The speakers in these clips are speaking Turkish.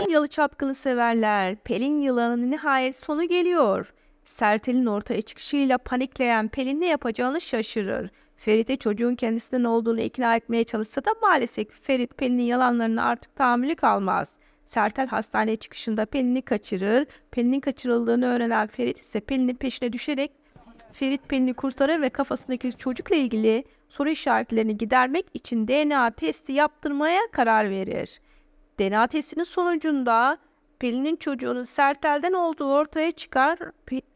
Hollandayalı çapkını severler, Pelin yılanının nihayet sonu geliyor. Sertel'in ortaya çıkışıyla panikleyen Pelin ne yapacağını şaşırır. Ferit'e çocuğun kendisinden olduğunu ikna etmeye çalışsa da maalesef Ferit Pelin'in yalanlarına artık tahammülü kalmaz. Sertel hastaneye çıkışında Pelin'i kaçırır. Pelin'in kaçırıldığını öğrenen Ferit ise Pelin'in peşine düşerek Ferit Pelin'i kurtarır ve kafasındaki çocukla ilgili soru işaretlerini gidermek için DNA testi yaptırmaya karar verir. DNA testinin sonucunda Pelin'in çocuğunun Sertel'den olduğu ortaya çıkar.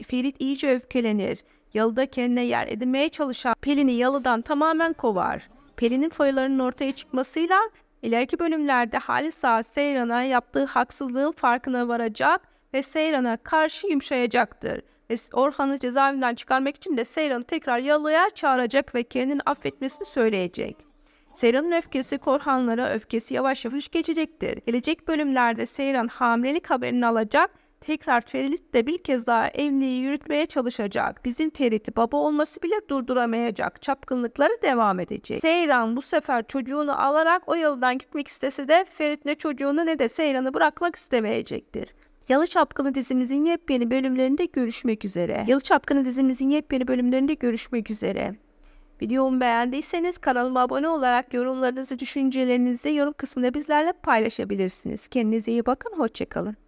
Ferit iyice öfkelenir. Yalıda kendine yer edinmeye çalışan Pelin'i yalıdan tamamen kovar. Pelin'in foyalarının ortaya çıkmasıyla ileriki bölümlerde Halis'a Seyran'a yaptığı haksızlığın farkına varacak ve Seyran'a karşı yumuşayacaktır. Ve Orhan'ı cezaevinden çıkarmak için de Seyran'ı tekrar yalıya çağıracak ve kendini affetmesini söyleyecek. Seyran'ın öfkesi Korhanlara öfkesi yavaş yavaş geçecektir. Gelecek bölümlerde Seyran hamilelik haberini alacak tekrar Ferit de bir kez daha evliliği yürütmeye çalışacak. Bizim Ferit'i baba olması bile durduramayacak. Çapkınlıkları devam edecek. Seyran bu sefer çocuğunu alarak o yoldan gitmek istese de Ferit ne çocuğunu ne de Seyran'ı bırakmak istemeyecektir. Yalı Çapkını dizimizin yepyeni bölümlerinde görüşmek üzere. Yalı Çapkını dizimizin yepyeni bölümlerinde görüşmek üzere. Videomu beğendiyseniz kanalıma abone olarak yorumlarınızı, düşüncelerinizi yorum kısmında bizlerle paylaşabilirsiniz. Kendinize iyi bakın, hoşçakalın.